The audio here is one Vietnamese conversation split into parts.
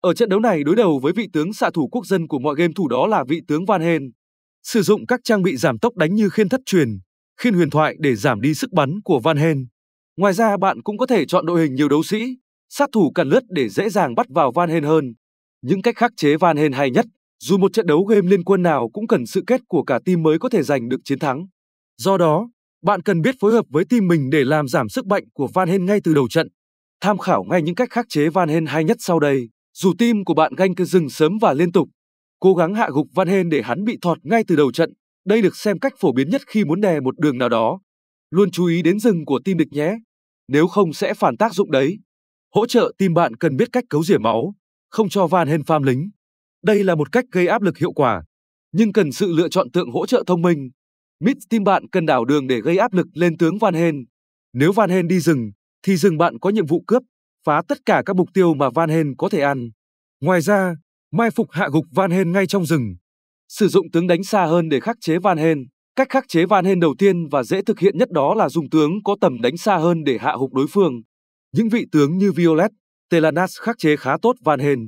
Ở trận đấu này đối đầu với vị tướng xạ thủ quốc dân của mọi game thủ đó là vị tướng Van Hen. Sử dụng các trang bị giảm tốc đánh như khiên thất truyền, khiên huyền thoại để giảm đi sức bắn của Van Hen. Ngoài ra bạn cũng có thể chọn đội hình nhiều đấu sĩ, sát thủ cản lướt để dễ dàng bắt vào Van Hen hơn. Những cách khắc chế Van Hen hay nhất, dù một trận đấu game liên quân nào cũng cần sự kết của cả team mới có thể giành được chiến thắng. Do đó, bạn cần biết phối hợp với team mình để làm giảm sức mạnh của Van Hen ngay từ đầu trận. Tham khảo ngay những cách khắc chế Van Hen hay nhất sau đây. Dù tim của bạn ganh cứ dừng sớm và liên tục, cố gắng hạ gục Van Hên để hắn bị thọt ngay từ đầu trận. Đây được xem cách phổ biến nhất khi muốn đè một đường nào đó. Luôn chú ý đến rừng của tim địch nhé, nếu không sẽ phản tác dụng đấy. Hỗ trợ tim bạn cần biết cách cấu rỉa máu, không cho Van Hên pham lính. Đây là một cách gây áp lực hiệu quả, nhưng cần sự lựa chọn tượng hỗ trợ thông minh. Mid team bạn cần đảo đường để gây áp lực lên tướng Van Hên. Nếu Van Hên đi rừng, thì rừng bạn có nhiệm vụ cướp, phá tất cả các mục tiêu mà Van Hên có thể ăn. Ngoài ra, mai phục hạ gục Van Hên ngay trong rừng, sử dụng tướng đánh xa hơn để khắc chế Van Hên. Cách khắc chế Van Hên đầu tiên và dễ thực hiện nhất đó là dùng tướng có tầm đánh xa hơn để hạ gục đối phương. Những vị tướng như Violet, Telanas khắc chế khá tốt Van Hên.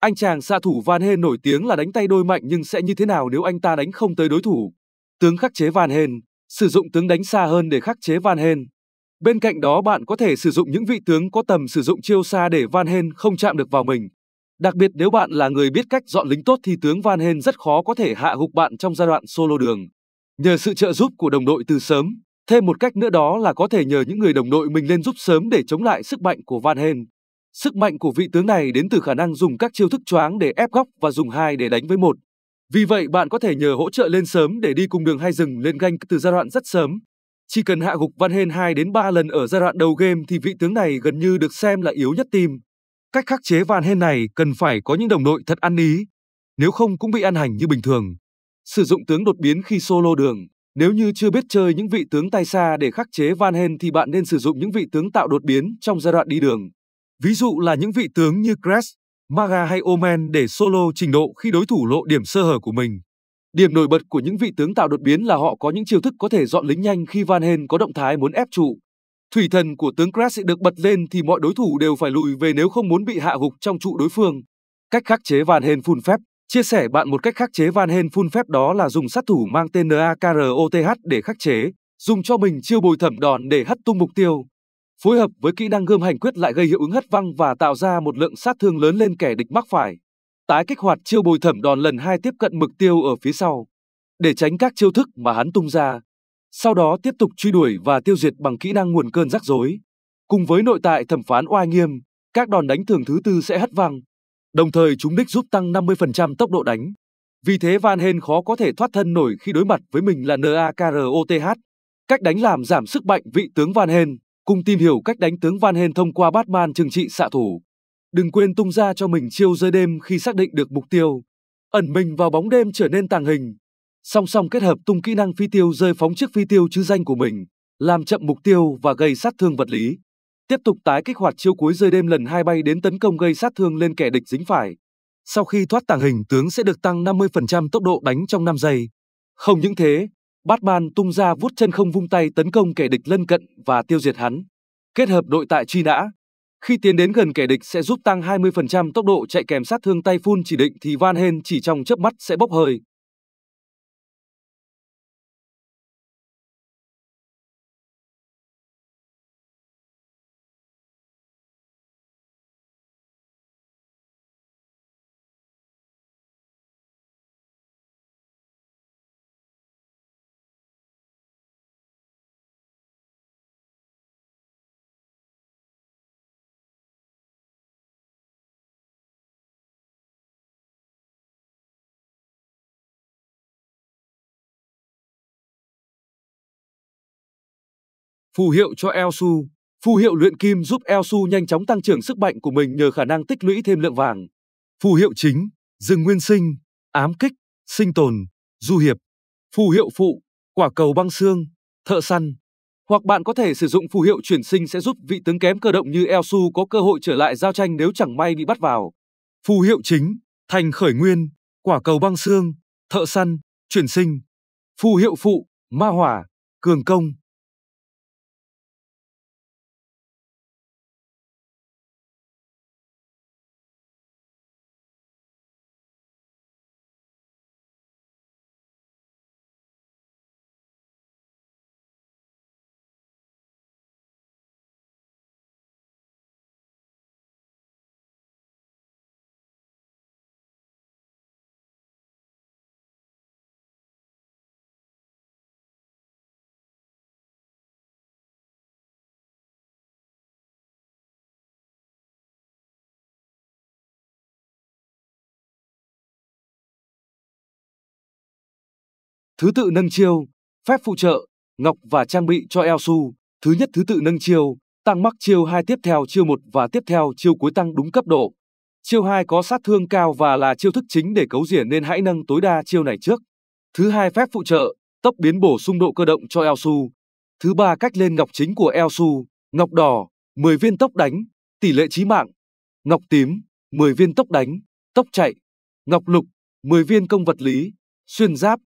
Anh chàng xạ thủ Van Hên nổi tiếng là đánh tay đôi mạnh nhưng sẽ như thế nào nếu anh ta đánh không tới đối thủ? Tướng khắc chế Van Hên, sử dụng tướng đánh xa hơn để khắc chế Van Hên. Bên cạnh đó bạn có thể sử dụng những vị tướng có tầm sử dụng chiêu xa để Van Hên không chạm được vào mình. Đặc biệt nếu bạn là người biết cách dọn lính tốt thì tướng Van Hên rất khó có thể hạ gục bạn trong giai đoạn solo đường. Nhờ sự trợ giúp của đồng đội từ sớm, thêm một cách nữa đó là có thể nhờ những người đồng đội mình lên giúp sớm để chống lại sức mạnh của Van Hên. Sức mạnh của vị tướng này đến từ khả năng dùng các chiêu thức choáng để ép góc và dùng hai để đánh với một. Vì vậy bạn có thể nhờ hỗ trợ lên sớm để đi cùng đường hay dừng lên ganh từ giai đoạn rất sớm. Chỉ cần hạ gục Van Hên 2 đến 3 lần ở giai đoạn đầu game thì vị tướng này gần như được xem là yếu nhất team. Cách khắc chế Van Hên này cần phải có những đồng đội thật ăn ý, nếu không cũng bị ăn hành như bình thường. Sử dụng tướng đột biến khi solo đường, nếu như chưa biết chơi những vị tướng tay xa để khắc chế Van Hên thì bạn nên sử dụng những vị tướng tạo đột biến trong giai đoạn đi đường. Ví dụ là những vị tướng như Crash, Maga hay Omen để solo trình độ khi đối thủ lộ điểm sơ hở của mình. Điểm nổi bật của những vị tướng tạo đột biến là họ có những chiêu thức có thể dọn lính nhanh khi Van Hên có động thái muốn ép trụ. Thủy thần của tướng Crash được bật lên thì mọi đối thủ đều phải lùi về nếu không muốn bị hạ gục trong trụ đối phương. Cách khắc chế Van Hên phun phép Chia sẻ bạn một cách khắc chế Van Hên phun phép đó là dùng sát thủ mang tên NAKROTH để khắc chế, dùng cho mình chiêu bồi thẩm đòn để hất tung mục tiêu. Phối hợp với kỹ năng gươm hành quyết lại gây hiệu ứng hất văng và tạo ra một lượng sát thương lớn lên kẻ địch mắc phải tái kích hoạt chiêu bồi thẩm đòn lần hai tiếp cận mục tiêu ở phía sau, để tránh các chiêu thức mà hắn tung ra. Sau đó tiếp tục truy đuổi và tiêu diệt bằng kỹ năng nguồn cơn rắc rối. Cùng với nội tại thẩm phán oai nghiêm, các đòn đánh thường thứ tư sẽ hất văng, đồng thời chúng đích giúp tăng 50% tốc độ đánh. Vì thế Van Hên khó có thể thoát thân nổi khi đối mặt với mình là NAKROTH. Cách đánh làm giảm sức mạnh vị tướng Van Hên, cùng tìm hiểu cách đánh tướng Van Hên thông qua Batman trừng trị xạ thủ. Đừng quên tung ra cho mình chiêu rơi đêm khi xác định được mục tiêu. Ẩn mình vào bóng đêm trở nên tàng hình. Song song kết hợp tung kỹ năng phi tiêu rơi phóng chiếc phi tiêu chứ danh của mình, làm chậm mục tiêu và gây sát thương vật lý. Tiếp tục tái kích hoạt chiêu cuối rơi đêm lần hai bay đến tấn công gây sát thương lên kẻ địch dính phải. Sau khi thoát tàng hình, tướng sẽ được tăng 50% tốc độ đánh trong 5 giây. Không những thế, Batman tung ra vuốt chân không vung tay tấn công kẻ địch lân cận và tiêu diệt hắn. Kết hợp đội tại truy nã, khi tiến đến gần kẻ địch sẽ giúp tăng 20% tốc độ chạy kèm sát thương tay phun chỉ định thì Van Hên chỉ trong chớp mắt sẽ bốc hơi. phù hiệu cho Elsu. Phù hiệu luyện kim giúp Elsu nhanh chóng tăng trưởng sức mạnh của mình nhờ khả năng tích lũy thêm lượng vàng. Phù hiệu chính, rừng nguyên sinh, ám kích, sinh tồn, du hiệp. Phù hiệu phụ, quả cầu băng xương, thợ săn. Hoặc bạn có thể sử dụng phù hiệu chuyển sinh sẽ giúp vị tướng kém cơ động như Elsu có cơ hội trở lại giao tranh nếu chẳng may bị bắt vào. Phù hiệu chính, thành khởi nguyên, quả cầu băng xương, thợ săn, chuyển sinh. Phù hiệu phụ, ma hỏa, cường công. thứ tự nâng chiêu, phép phụ trợ, ngọc và trang bị cho Elsu, thứ nhất thứ tự nâng chiêu, tăng mắc chiêu 2 tiếp theo chiêu 1 và tiếp theo chiêu cuối tăng đúng cấp độ. Chiêu 2 có sát thương cao và là chiêu thức chính để cấu rỉa nên hãy nâng tối đa chiêu này trước. Thứ hai phép phụ trợ, tốc biến bổ sung độ cơ động cho Elsu. Thứ ba cách lên ngọc chính của Elsu, ngọc đỏ, 10 viên tốc đánh, tỷ lệ chí mạng. Ngọc tím, 10 viên tốc đánh, tốc chạy. Ngọc lục, 10 viên công vật lý, xuyên giáp.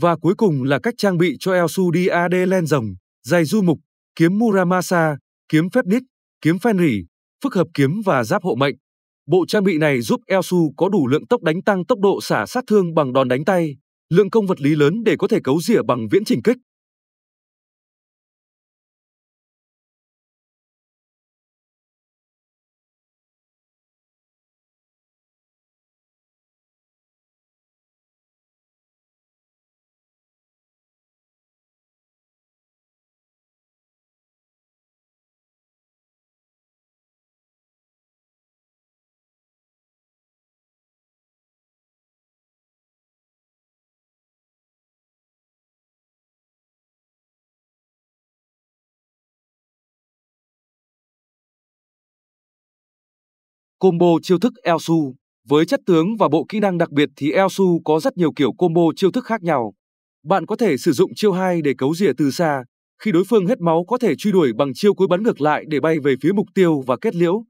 Và cuối cùng là cách trang bị cho El Sudi AD len rồng, giày du mục, kiếm Muramasa, kiếm phép đít, kiếm phen rỉ, phức hợp kiếm và giáp hộ mệnh. Bộ trang bị này giúp Elsu có đủ lượng tốc đánh tăng tốc độ xả sát thương bằng đòn đánh tay, lượng công vật lý lớn để có thể cấu rỉa bằng viễn trình kích. Combo chiêu thức Elsu Với chất tướng và bộ kỹ năng đặc biệt thì Elsu có rất nhiều kiểu combo chiêu thức khác nhau. Bạn có thể sử dụng chiêu 2 để cấu rỉa từ xa, khi đối phương hết máu có thể truy đuổi bằng chiêu cuối bắn ngược lại để bay về phía mục tiêu và kết liễu.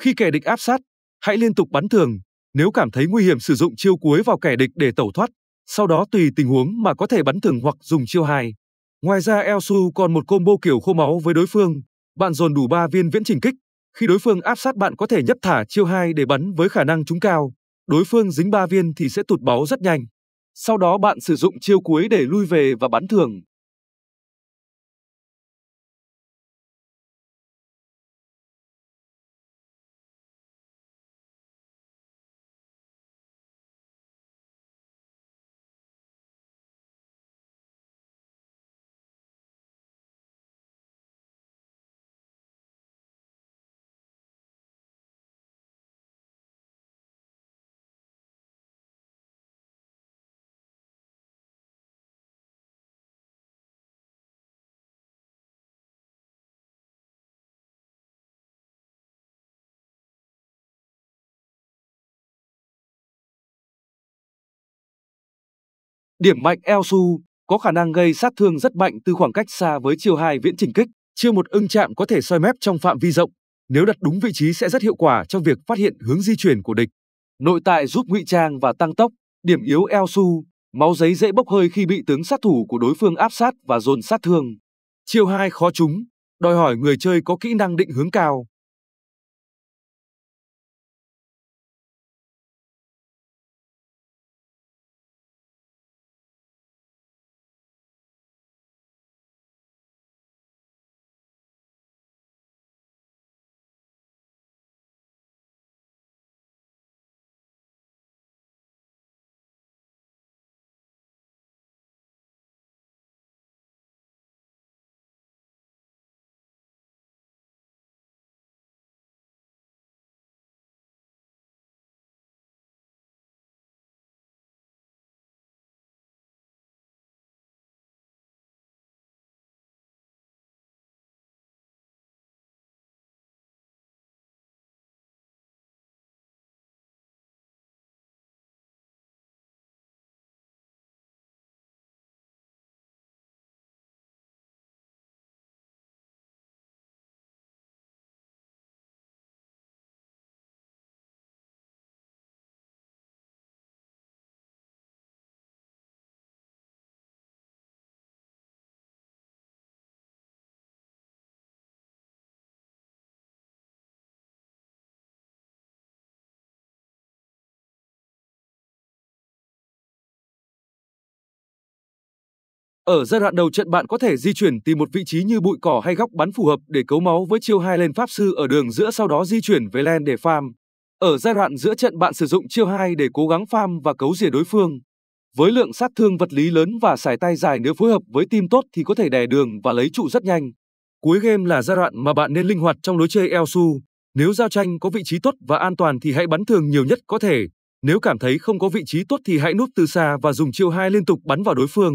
Khi kẻ địch áp sát, hãy liên tục bắn thường, nếu cảm thấy nguy hiểm sử dụng chiêu cuối vào kẻ địch để tẩu thoát, sau đó tùy tình huống mà có thể bắn thường hoặc dùng chiêu 2. Ngoài ra Elsu còn một combo kiểu khô máu với đối phương, bạn dồn đủ 3 viên viễn trình kích, khi đối phương áp sát bạn có thể nhấp thả chiêu 2 để bắn với khả năng trúng cao. Đối phương dính 3 viên thì sẽ tụt báu rất nhanh. Sau đó bạn sử dụng chiêu cuối để lui về và bắn thường. Điểm mạnh Elsu có khả năng gây sát thương rất mạnh từ khoảng cách xa với chiều hai viễn trình kích, chiêu một ưng chạm có thể soi mép trong phạm vi rộng, nếu đặt đúng vị trí sẽ rất hiệu quả trong việc phát hiện hướng di chuyển của địch. Nội tại giúp ngụy trang và tăng tốc, điểm yếu Elsu, máu giấy dễ bốc hơi khi bị tướng sát thủ của đối phương áp sát và dồn sát thương. Chiêu hai khó trúng, đòi hỏi người chơi có kỹ năng định hướng cao, Ở giai đoạn đầu trận bạn có thể di chuyển tìm một vị trí như bụi cỏ hay góc bắn phù hợp để cấu máu với chiêu hai lên pháp sư ở đường giữa sau đó di chuyển về len để farm. Ở giai đoạn giữa trận bạn sử dụng chiêu hai để cố gắng farm và cấu rỉa đối phương. Với lượng sát thương vật lý lớn và sải tay dài nếu phối hợp với team tốt thì có thể đè đường và lấy trụ rất nhanh. Cuối game là giai đoạn mà bạn nên linh hoạt trong lối chơi Elsu. Nếu giao tranh có vị trí tốt và an toàn thì hãy bắn thường nhiều nhất có thể. Nếu cảm thấy không có vị trí tốt thì hãy núp từ xa và dùng chiêu hai liên tục bắn vào đối phương.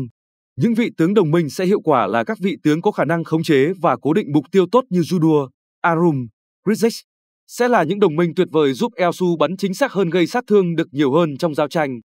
Những vị tướng đồng minh sẽ hiệu quả là các vị tướng có khả năng khống chế và cố định mục tiêu tốt như Judur, Arum, Rizex. Sẽ là những đồng minh tuyệt vời giúp Elsu bắn chính xác hơn gây sát thương được nhiều hơn trong giao tranh.